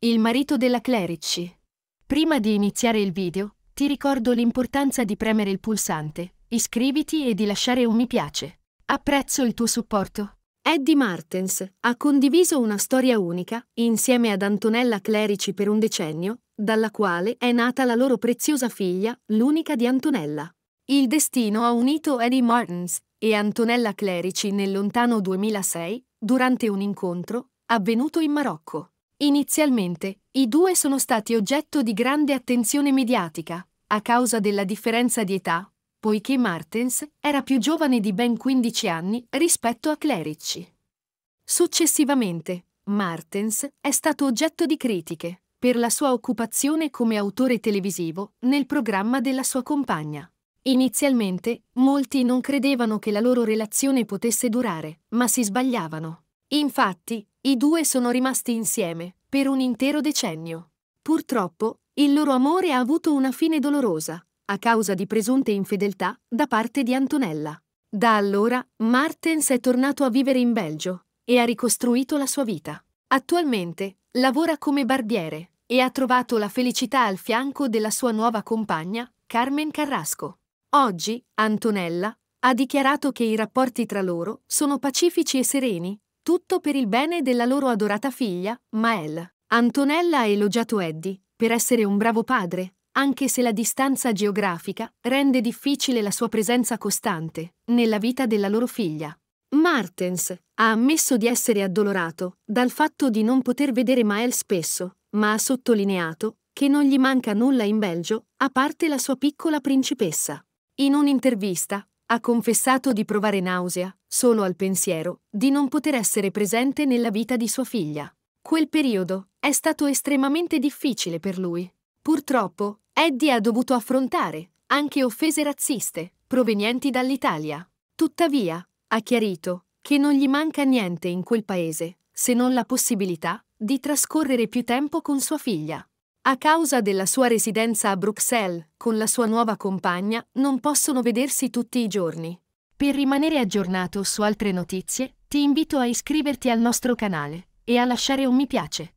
il marito della Clerici. Prima di iniziare il video, ti ricordo l'importanza di premere il pulsante, iscriviti e di lasciare un mi piace. Apprezzo il tuo supporto. Eddie Martens ha condiviso una storia unica insieme ad Antonella Clerici per un decennio, dalla quale è nata la loro preziosa figlia, l'unica di Antonella. Il destino ha unito Eddie Martens e Antonella Clerici nel lontano 2006 durante un incontro avvenuto in Marocco. Inizialmente, i due sono stati oggetto di grande attenzione mediatica, a causa della differenza di età, poiché Martens era più giovane di ben 15 anni rispetto a Clerici. Successivamente, Martens è stato oggetto di critiche per la sua occupazione come autore televisivo nel programma della sua compagna. Inizialmente, molti non credevano che la loro relazione potesse durare, ma si sbagliavano. Infatti, i due sono rimasti insieme per un intero decennio. Purtroppo, il loro amore ha avuto una fine dolorosa, a causa di presunte infedeltà da parte di Antonella. Da allora, Martens è tornato a vivere in Belgio e ha ricostruito la sua vita. Attualmente lavora come barbiere e ha trovato la felicità al fianco della sua nuova compagna, Carmen Carrasco. Oggi, Antonella ha dichiarato che i rapporti tra loro sono pacifici e sereni tutto per il bene della loro adorata figlia, Mael. Antonella ha elogiato Eddie per essere un bravo padre, anche se la distanza geografica rende difficile la sua presenza costante nella vita della loro figlia. Martens ha ammesso di essere addolorato dal fatto di non poter vedere Mael spesso, ma ha sottolineato che non gli manca nulla in Belgio, a parte la sua piccola principessa. In un'intervista, ha confessato di provare nausea, solo al pensiero, di non poter essere presente nella vita di sua figlia. Quel periodo è stato estremamente difficile per lui. Purtroppo, Eddie ha dovuto affrontare anche offese razziste provenienti dall'Italia. Tuttavia, ha chiarito che non gli manca niente in quel paese, se non la possibilità di trascorrere più tempo con sua figlia. A causa della sua residenza a Bruxelles, con la sua nuova compagna, non possono vedersi tutti i giorni. Per rimanere aggiornato su altre notizie, ti invito a iscriverti al nostro canale e a lasciare un mi piace.